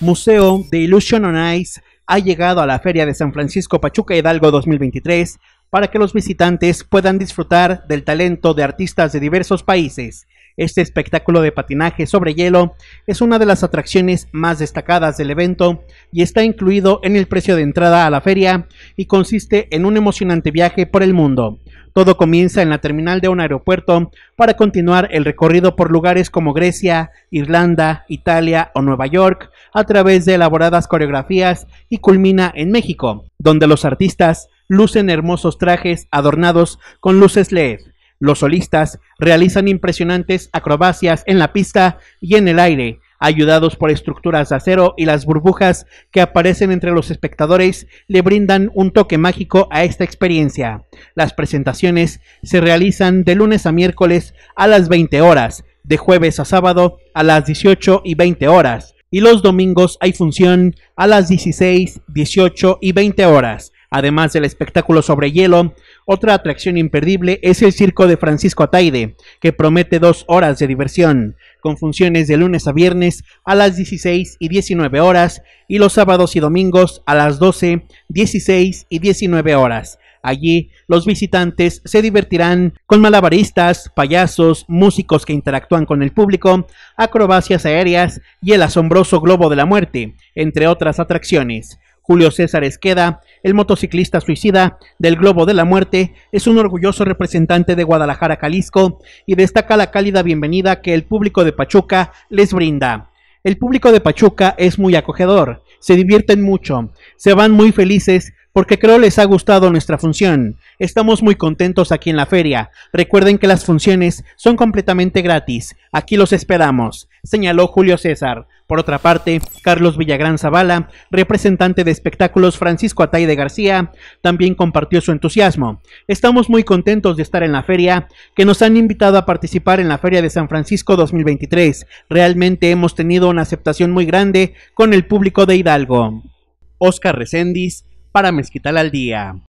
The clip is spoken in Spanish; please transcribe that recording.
Museo de Illusion on Ice ha llegado a la Feria de San Francisco Pachuca Hidalgo 2023 para que los visitantes puedan disfrutar del talento de artistas de diversos países. Este espectáculo de patinaje sobre hielo es una de las atracciones más destacadas del evento y está incluido en el precio de entrada a la feria y consiste en un emocionante viaje por el mundo. Todo comienza en la terminal de un aeropuerto para continuar el recorrido por lugares como Grecia, Irlanda, Italia o Nueva York a través de elaboradas coreografías y culmina en México, donde los artistas lucen hermosos trajes adornados con luces LED. Los solistas realizan impresionantes acrobacias en la pista y en el aire, ayudados por estructuras de acero y las burbujas que aparecen entre los espectadores, le brindan un toque mágico a esta experiencia. Las presentaciones se realizan de lunes a miércoles a las 20 horas, de jueves a sábado a las 18 y 20 horas, y los domingos hay función a las 16, 18 y 20 horas. Además del espectáculo sobre hielo, otra atracción imperdible es el circo de Francisco Ataide, que promete dos horas de diversión, con funciones de lunes a viernes a las 16 y 19 horas y los sábados y domingos a las 12, 16 y 19 horas. Allí los visitantes se divertirán con malabaristas, payasos, músicos que interactúan con el público, acrobacias aéreas y el asombroso globo de la muerte, entre otras atracciones. Julio César Esqueda, el motociclista suicida del Globo de la Muerte, es un orgulloso representante de Guadalajara, Jalisco, y destaca la cálida bienvenida que el público de Pachuca les brinda. El público de Pachuca es muy acogedor, se divierten mucho, se van muy felices porque creo les ha gustado nuestra función. Estamos muy contentos aquí en la feria. Recuerden que las funciones son completamente gratis. Aquí los esperamos señaló Julio César. Por otra parte, Carlos Villagrán Zavala, representante de espectáculos Francisco Atay de García, también compartió su entusiasmo. Estamos muy contentos de estar en la feria, que nos han invitado a participar en la Feria de San Francisco 2023. Realmente hemos tenido una aceptación muy grande con el público de Hidalgo. Oscar Recendis, para Mezquital al Día.